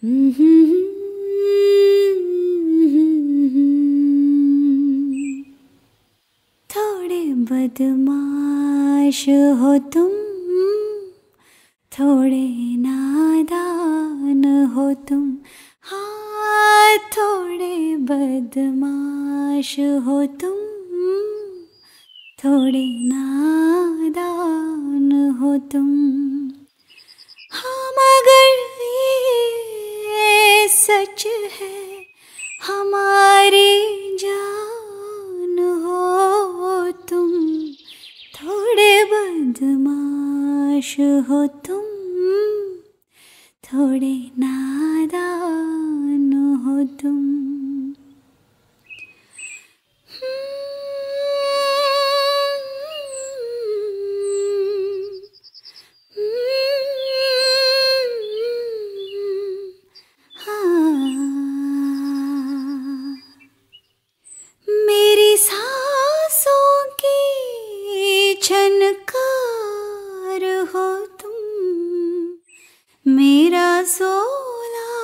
थोड़े बदमाश हो तुम थोड़े नादान हो तुम हाँ थोड़े बदमाश हो तुम थोड़े नादान हो तुम सच है हमारी जान हो तुम थोड़े बदमाश हो तुम थोड़े ना झनकार हो तुम मेरा सोला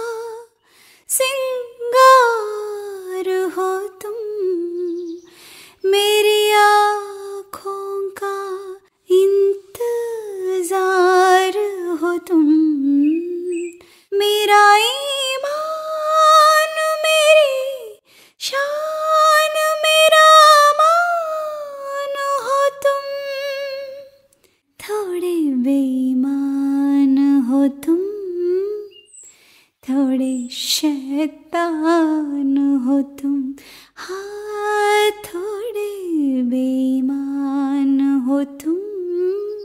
सिंगार हो तुम मेरी आँखों का इंतजार हो तुम मेरा थोड़े बेईमान हो तुम थोड़े शैतान हो तुम हाँ थोड़े बेईमान हो तुम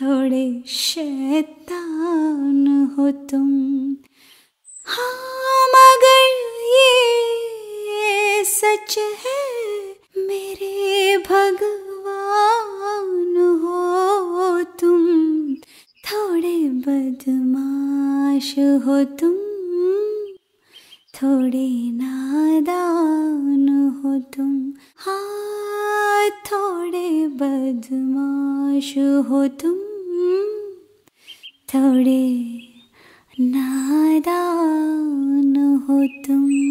थोड़े शैतान हो तुम हाँ नश हो तुम थोड़े नादान हो तुम हाँ थोड़े बदमाश हो तुम थोड़े नादान हो तुम